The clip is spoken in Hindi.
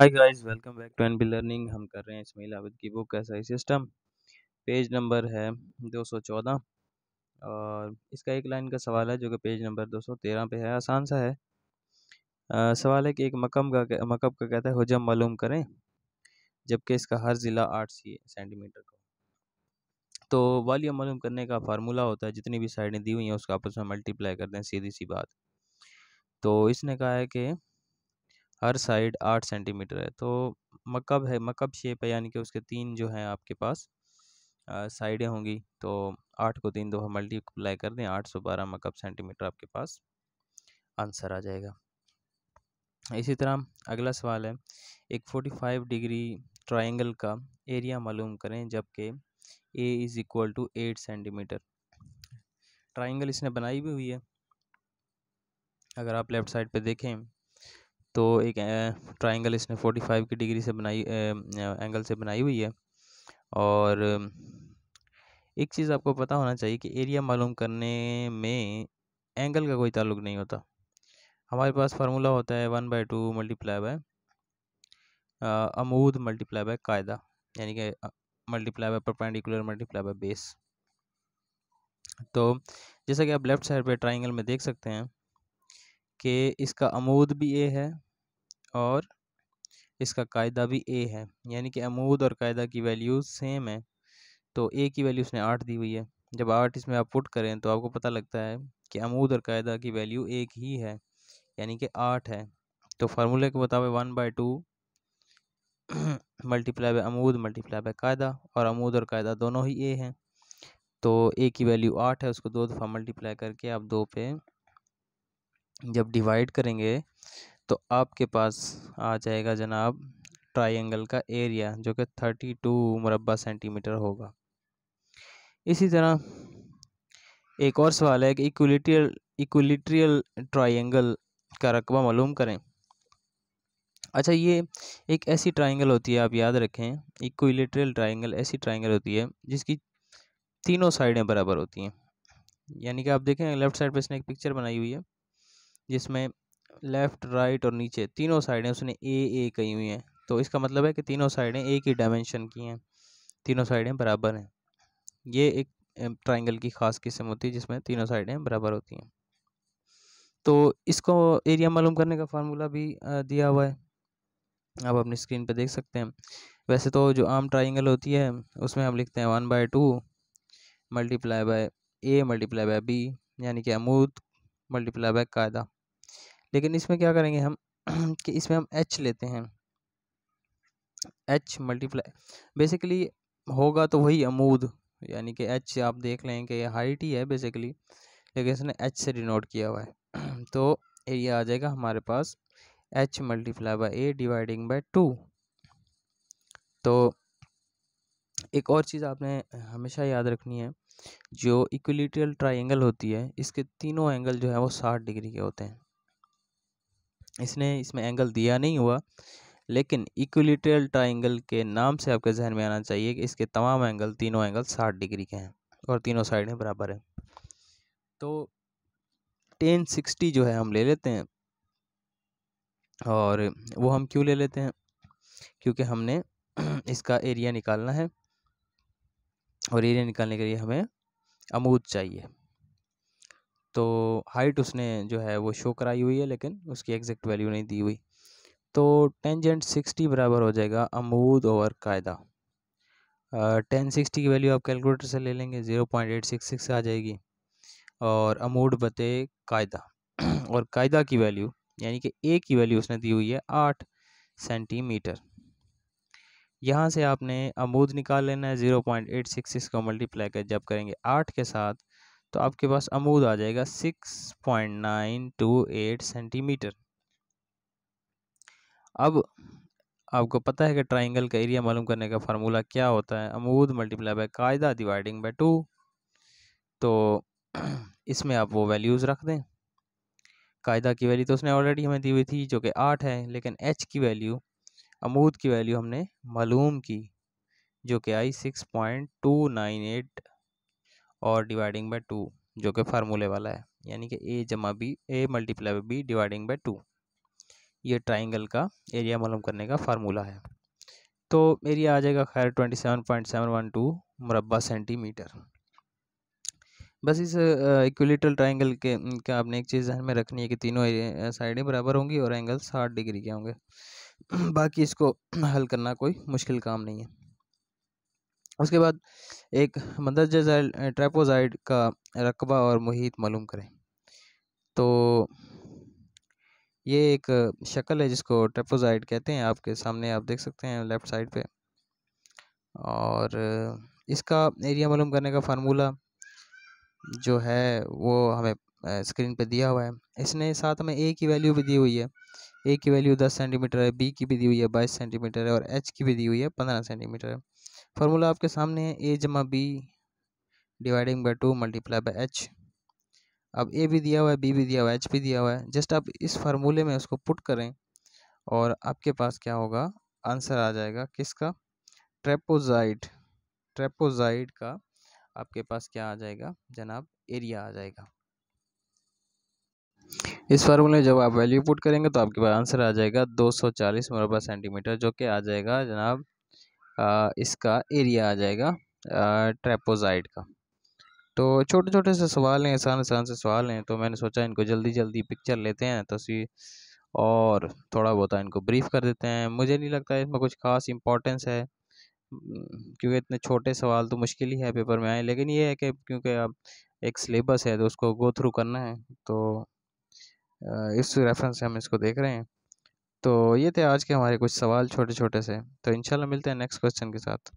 hi guys welcome back to NB learning हम कर रहे हैं इसमें आबिद की बुक ऐसा ही सिस्टम पेज नंबर है 214 और इसका एक लाइन का सवाल है जो कि पेज नंबर 213 पे है आसान सा है आ, सवाल है कि एक मकम का मकब का कहता है हजम मालूम करें जबकि इसका हर ज़िला आठ सी सेंटीमीटर का तो वालियम मालूम करने का फार्मूला होता है जितनी भी साइडें दी हुई हैं उसका आपस में मल्टीप्लाई कर दें सीधी सी बात तो इसने कहा है कि हर साइड आठ सेंटीमीटर है तो मकब है मकब शेप है यानी कि उसके तीन जो हैं आपके पास साइडें होंगी तो आठ को तीन दो मल्टीप्लाई कर दें आठ सौ बारह मकब सेंटीमीटर आपके पास आंसर आ जाएगा इसी तरह अगला सवाल है एक फोर्टी फाइव डिग्री ट्राइंगल का एरिया मालूम करें जबकि A is equal to eight centimeter triangle इसने बनाई भी हुई है अगर आप लेफ़्ट साइड पे देखें तो एक ट्राइंगल इसने 45 की डिग्री से बनाई एंगल से बनाई हुई है और एक चीज़ आपको पता होना चाहिए कि एरिया मालूम करने में एंगल का कोई ताल्लुक नहीं होता हमारे पास फार्मूला होता है one by two multiply by अमूद मल्टीप्लाई बाय कायदा यानी कि multiply by perpendicular multiply by base तो जैसा कि आप लेफ़्ट साइड पे ट्राइंगल में देख सकते हैं कि इसका अमूद भी ए है और इसका कायदा भी ए है यानी कि अमूद और कायदा की वैल्यूज सेम है तो ए की वैल्यू उसने आठ दी हुई है जब आठ इसमें आप पुट करें तो आपको पता लगता है कि अमूद और कायदा की वैल्यू एक ही है यानी कि आठ है तो फार्मूले के बताबे one by two multiply by अमूद मल्टीप्लाई बाय कायदा और अमूद और कायदा दोनों ही ए हैं तो ए की वैल्यू आठ है उसको दो दफ़ा मल्टीप्लाई करके आप दो पे जब डिवाइड करेंगे तो आपके पास आ जाएगा जनाब ट्राइंगल का एरिया जो कि थर्टी टू मुरबा सेंटीमीटर होगा इसी तरह एक और सवाल है कि इक्वलिट्रियल इक्वलिट्रियल ट्राइंगल का रकबा मालूम करें अच्छा ये एक ऐसी ट्राइंगल होती है आप याद रखें इक्विलिट्रियल ट्राइंगल ऐसी ट्राइंगल होती है जिसकी तीनों साइडें बराबर होती हैं यानी कि आप देखें लेफ्ट साइड पर इसने एक पिक्चर बनाई हुई है जिसमें लेफ़्ट राइट और नीचे तीनों साइडें उसने ए ए कही हुई हैं तो इसका मतलब है कि तीनों साइडें एक ही डायमेंशन की हैं तीनों साइडें बराबर हैं ये एक ट्राइंगल की ख़ास किस्म होती है जिसमें तीनों साइडें बराबर होती हैं तो इसको एरिया मालूम करने का फार्मूला भी दिया हुआ है आप अपनी स्क्रीन पर देख सकते हैं वैसे तो जो आम ट्राइंगल होती है उसमें हम लिखते हैं one by two multiply by A multiply by B यानी कि अमूद मल्टीप्लाई बाय कायदा लेकिन इसमें क्या करेंगे हम कि इसमें हम एच लेते हैं एच मल्टीप्लाई बेसिकली होगा तो वही अमूद यानी कि एच आप देख लें कि हाइट ही है बेसिकली लेकिन इसने एच से डिनोट किया हुआ है तो ये आ जाएगा हमारे पास H multiply by A dividing by two तो एक और चीज़ आपने हमेशा याद रखनी है जो इक्विलिटियल ट्रायंगल होती है इसके तीनों एंगल जो है वो साठ डिग्री के होते हैं इसने इसमें एंगल दिया नहीं हुआ लेकिन इक्विलेटरल ट्राइंगल के नाम से आपके जहन में आना चाहिए कि इसके तमाम एंगल तीनों एंगल साठ डिग्री के हैं और तीनों साइडें बराबर हैं तो टेन सिक्सटी जो है हम ले लेते हैं और वो हम क्यों ले लेते हैं क्योंकि हमने इसका एरिया निकालना है और एरिया निकालने के लिए हमें अमूद चाहिए तो हाइट उसने जो है वो शो कराई हुई है लेकिन उसकी एग्जैक्ट वैल्यू नहीं दी हुई तो टेंजेंट सिक्सटी बराबर हो जाएगा अमूद ओवर कायदा टेन सिक्सटी की वैल्यू आप कैलकुलेटर से ले लेंगे zero point eight six six आ जाएगी और अमूड बते कायदा और कायदा की वैल्यू यानी कि ए की वैल्यू उसने दी हुई है आठ सेंटीमीटर यहाँ से आपने अमूद निकाल लेना है zero point eight six six को मल्टीप्लाई कर जब करेंगे आठ के साथ तो आपके पास अमूद आ जाएगा six point nine two eight centimeter अब आपको पता है कि ट्राइंगल का एरिया मालूम करने का फार्मूला क्या होता है अमूद मल्टीप्लाई बाय कायदा डिवाइडिंग बाय टू तो इसमें आप वो वैल्यूज़ रख दें कायदा की वैल्यू तो उसने ऑलरेडी हमें दी हुई थी जो कि आठ है लेकिन एच की वैल्यू अमूद की वैल्यू हमने मालूम की जो कि आई six point two nine eight और डिवाइडिंग बाय टू जो कि फार्मूले वाला है यानी कि ए जमा B A multiply B dividing by two ये ट्राइंगल का एरिया मालूम करने का फार्मूला है तो एरिया आ जाएगा खैर twenty seven point seven one two मुरबा सेंटीमीटर बस इस इक्विलेटरल ट्राइंगल के का आपने एक चीज़ ध्यान में रखनी है कि तीनों साइडें बराबर होंगी और एंगल साठ डिग्री के होंगे बाकी इसको हल करना कोई मुश्किल काम नहीं है उसके बाद एक मंदरजाइल ट्रैपोजाइड का रकबा और मुहित मालूम करें तो ये एक शक्ल है जिसको ट्रैपोजाइड कहते हैं आपके सामने आप देख सकते हैं लेफ़्ट साइड पे और इसका एरिया मालूम करने का फार्मूला जो है वो हमें स्क्रीन पे दिया हुआ है इसने साथ में ए की वैल्यू भी दी हुई है ए की वैल्यू दस सेंटीमीटर है बी की भी दी हुई है बाईस सेंटीमीटर है और एच की भी दी हुई है पंद्रह सेंटीमीटर है फार्मूला आपके सामने है ए जमा B dividing by two multiply by H अब ए भी दिया हुआ है बी भी दिया हुआ है एच भी दिया हुआ है जस्ट आप इस फार्मूले में उसको पुट करें और आपके पास क्या होगा आंसर आ जाएगा किसका ट्रेपोजाइड ट्रेपोजाइड का आपके पास क्या आ जाएगा जनाब एरिया आ जाएगा इस फार्मूले में जब आप वैल्यू पुट करेंगे तो आपके पास आंसर आ जाएगा 240 सौ मरबा सेंटीमीटर जो कि आ जाएगा जनाब इसका एरिया आ जाएगा ट्रेपोजाइड का तो छोटे छोटे से सवाल हैं आसान आसान से सवाल हैं तो मैंने सोचा इनको जल्दी जल्दी पिक्चर लेते हैं तस्वीर तो और थोड़ा बहुत इनको ब्रीफ कर देते हैं मुझे नहीं लगता इसमें कुछ खास इम्पोर्टेंस है क्योंकि इतने छोटे सवाल तो मुश्किल ही है पेपर में आए लेकिन ये है कि क्योंकि अब एक सिलेबस है तो उसको गो थ्रू करना है तो इस रेफरेंस से हम इसको देख रहे हैं तो ये थे आज के हमारे कुछ सवाल छोटे छोटे से तो इंशाल्लाह मिलते हैं नेक्स्ट क्वेश्चन के साथ